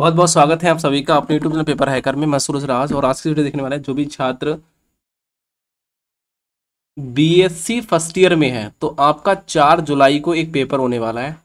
बहुत बहुत स्वागत है आप सभी का अपने यूट्यूब पेपर हैकर में मैं सूरज राज और आज की वीडियो देखने वाले हैं जो भी छात्र बीएससी फर्स्ट ईयर में है तो आपका चार जुलाई को एक पेपर होने वाला है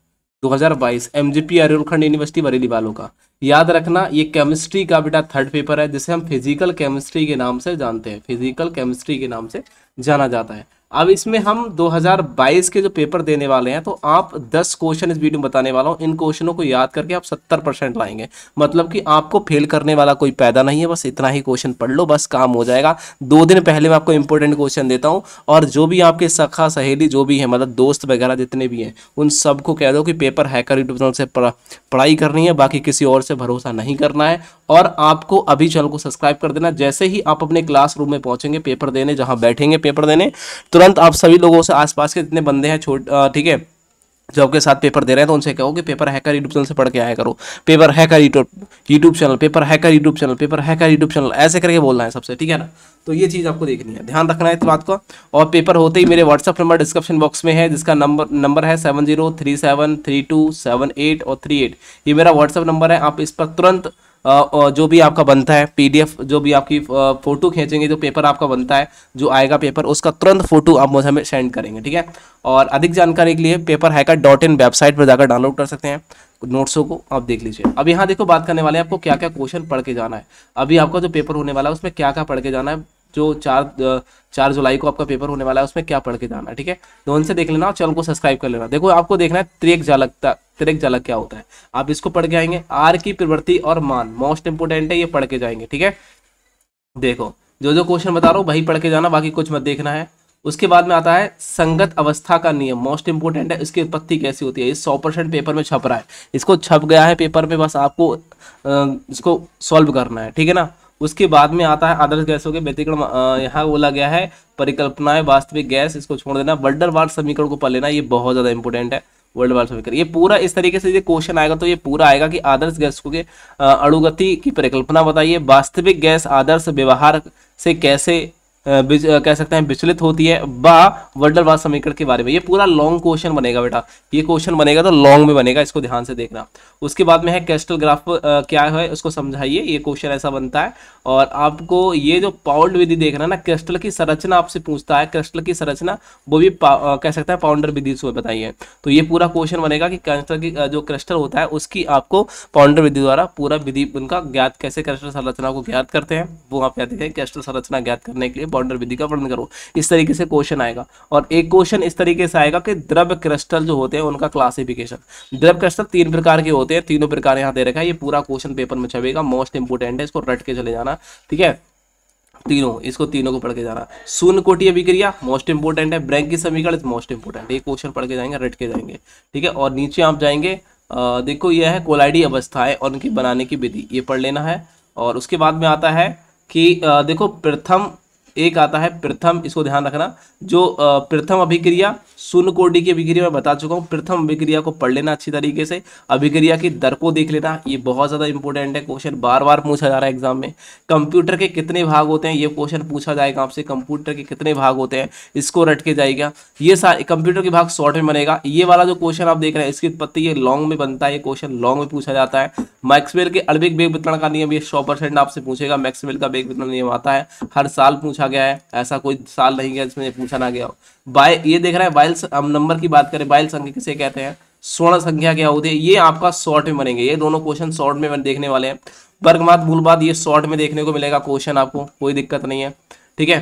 2022 एमजीपी एमजीपी यूनिवर्सिटी बरेली वालों का याद रखना ये केमिस्ट्री का बेटा थर्ड पेपर है जिसे हम फिजिकल केमिस्ट्री के नाम से जानते हैं फिजिकल केमिस्ट्री के नाम से जाना जाता है अब इसमें हम 2022 के जो पेपर देने वाले हैं तो आप 10 क्वेश्चन इस वीडियो में बताने वाला हूं इन क्वेश्चनों को याद करके आप 70 परसेंट लाएंगे मतलब कि आपको फेल करने वाला कोई पैदा नहीं है बस इतना ही क्वेश्चन पढ़ लो बस काम हो जाएगा दो दिन पहले मैं आपको इंपॉर्टेंट क्वेश्चन देता हूं और जो भी आपके सखा सहेली जो भी है मतलब दोस्त वगैरह जितने भी हैं उन सबको कह दो कि पेपर हैकर यूट्यूब चैनल से पढ़ाई करनी है बाकी किसी और से भरोसा नहीं करना है और आपको अभी चैनल को सब्सक्राइब कर देना जैसे ही आप अपने क्लास में पहुंचेंगे पेपर देने जहाँ बैठेंगे पेपर देने तुरंत तुरंत आप सभी लोगों से आसपास के जितने बंदे हैं छोट ठीक है जो आपके साथ पेपर दे रहे हैं तो उनसे कहो कि पेपर हैकर यूट्यूब चैनल से पढ़ के आया करो paper hacker YouTube YouTube channel paper hacker YouTube channel paper hacker YouTube channel ऐसे करके बोलना है सबसे ठीक है ना तो ये चीज़ आपको देखनी है ध्यान रखना है इस बात का और पेपर होते ही मेरे व्हाट्सअप नंबर डिस्क्रिप्शन बॉक्स में है जिसका नंबर नंबर है सेवन और थ्री ये मेरा व्हाट्सअप नंबर है आप इस पर तुरंत जो भी आपका बनता है पीडीएफ जो भी आपकी फ़ोटो खींचेंगे जो पेपर आपका बनता है जो आएगा पेपर उसका तुरंत फोटो आप मुझे हमें सेंड करेंगे ठीक है और अधिक जानकारी के लिए paper hacker dot in website पर जाकर डाउनलोड कर सकते हैं नोट्सों को आप देख लीजिए अब यहाँ देखो बात करने वाले हैं आपको क्या क्या क्वेश्चन पढ़ के जाना है अभी आपका जो पेपर होने वाला है उसमें क्या क्या पढ़ के जाना है जो चार चार जुलाई को आपका पेपर होने वाला है उसमें क्या पढ़ के जाना है ठीक है तो उनसे देख लेना और चैनल को सब्सक्राइब कर लेना देखो आपको देखना है त्रेक जालकता तिरक जालक क्या होता है आप इसको पढ़ के आएंगे आर की प्रवृत्ति और मान मोस्ट इंपोर्टेंट है ये पढ़ के जाएंगे ठीक है देखो जो जो क्वेश्चन बता रहा हूँ वही पढ़ के जाना बाकी कुछ मत देखना है उसके बाद में आता है संगत अवस्था का नियम मोस्ट इंपोर्टेंट है इसकी उत्पत्ति कैसी होती है ये सौ परसेंट पेपर में छप रहा है इसको छप गया है पेपर में बस आपको इसको सॉल्व करना है ठीक है ना उसके बाद में आता है आदर्श गैसों के व्यतिक्रम यहाँ बोला गया है परिकल्पनाएं वास्तविक गैस इसको छोड़ देना वर्डर वार समीकरण को पढ़ लेना ये बहुत ज़्यादा इंपोर्टेंट है वर्ल्ड वार स्वीकार ये पूरा इस तरीके से ये क्वेश्चन आएगा तो ये पूरा आएगा कि आदर्श गैस को के अणुगति की परिकल्पना बताइए वास्तविक गैस आदर्श व्यवहार से कैसे कह सकते हैं विचलित होती है बा वास समीकरण के बारे में ये पूरा लॉन्ग क्वेश्चन बनेगा बेटा ये क्वेश्चन बनेगा तो लॉन्ग में बनेगा इसको ध्यान से देखना उसके बाद में है कैस्टल ग्राफ क्या है उसको समझाइए ये क्वेश्चन ऐसा बनता है और आपको ये जो पाउंड विधि देख रहे ना कैस्टल की संरचना आपसे पूछता है कैस्टल की संरचना वो भी कह सकते हैं पाउंडर विधि से बताइए तो ये पूरा क्वेश्चन बनेगा कि कैस्टल की जो क्रिस्टल होता है उसकी आपको पाउंडर विधि द्वारा पूरा विधि उनका ज्ञात कैसे क्रिस्टल संरचना को ज्ञात करते हैं वो आप कहते हैं कैस्टल संरचना ज्ञात करने के लिए पॉइंटर विधि का वर्णन करो इस तरीके से क्वेश्चन आएगा और एक क्वेश्चन इस तरीके से आएगा कि द्रव क्रिस्टल जो होते हैं उनका क्लासिफिकेशन द्रव क्रिस्टल तीन प्रकार के होते हैं तीनों प्रकार यहाँ दे रखा है ये पूरा क्वेश्चन पेपर में छपेगा मोस्ट इंपोर्टेंट है इसको रट के चले जाना ठीक है तीनों इसको तीनों को पढ़ के जाना सुन कोटी अभिक्रिया मोस्ट इंपोर्टेंट है ब्रैंक की समीकरण मोस्ट इंपोर्टेंट है ये क्वेश्चन पढ़ के जाएंगे रट के जाएंगे ठीक है और नीचे आप जाएंगे आ, देखो ये है कोलाइडी अवस्थाएं और उनकी बनाने की विधि ये पढ़ लेना है और उसके बाद में आता है कि आ, देखो प्रथम एक आता है प्रथम इसको ध्यान रखना जो प्रथम अभिक्रिया शून्य कोडी की अभिक्रिया मैं बता चुका हूँ प्रथम अभिक्रिया को पढ़ लेना अच्छी तरीके से अभिक्रिया की दर को देख लेना ये बहुत ज़्यादा इंपॉर्टेंट है क्वेश्चन बार बार पूछा जा रहा है एग्जाम में कंप्यूटर के कितने भाग होते हैं ये क्वेश्चन पूछा जाएगा आपसे कंप्यूटर के कितने भाग होते हैं इसको रट के जाएगा ये सारे कंप्यूटर के भाग शॉर्ट में बनेगा ये वाला जो क्वेश्चन आप देख रहे हैं इसकी उत्पत्ति ये लॉन्ग में बनता है ये क्वेश्चन लॉन्ग में पूछा जाता है मैक्सवेल के अल्बिक बेग वितरण का नियम ये सौ आपसे पूछेगा मैक्सवेल का बेग वितरण नियम आता है हर साल पूछा पूछा गया है ऐसा कोई साल नहीं गया जिसमें पूछा ना गया हो बाय ये देख रहा है बाइल हम नंबर की बात करें बाइल संख्या किसे कहते हैं स्वर्ण संख्या क्या होती है ये आपका शॉर्ट में बनेंगे ये दोनों क्वेश्चन शॉर्ट में देखने वाले हैं वर्गमात मूलवाद ये शॉर्ट में देखने को मिलेगा क्वेश्चन आपको कोई दिक्कत नहीं है ठीक है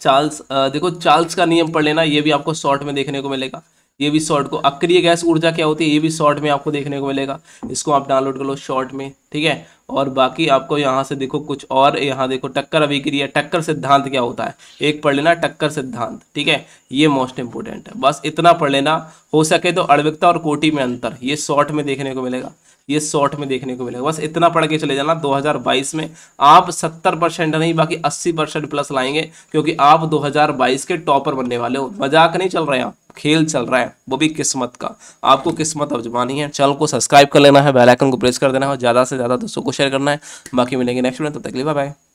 चार्ल्स देखो चार्ल्स का नियम पढ़ लेना ये भी आपको शॉर्ट में देखने को मिलेगा ये भी शॉर्ट को अक्रिय गैस ऊर्जा क्या होती है ये भी शॉर्ट में आपको देखने को मिलेगा इसको आप डाउनलोड कर लो शॉर्ट में ठीक है और बाकी आपको यहाँ से देखो कुछ और यहाँ देखो टक्कर अभिक्रिया टक्कर सिद्धांत क्या होता है एक पढ़ लेना टक्कर सिद्धांत ठीक है ये मोस्ट इंपोर्टेंट है बस इतना पढ़ लेना हो सके तो अड़विकता और कोटि में अंतर ये शॉर्ट में देखने को मिलेगा ये शॉर्ट में देखने को मिलेगा बस इतना पढ़ के चले जाना 2022 में आप 70 परसेंट नहीं बाकी 80 परसेंट प्लस लाएंगे क्योंकि आप 2022 के टॉपर बनने वाले हो मजाक नहीं चल रहे हैं खेल चल रहा है वो भी किस्मत का आपको किस्मत अफजमानी है चैनल को सब्सक्राइब कर लेना है बेल आइकन को प्रेस कर देना है और ज़्यादा से ज़्यादा दोस्तों को शेयर करना है बाकी मिलेंगे नेक्स्ट में तब तक लिए बाय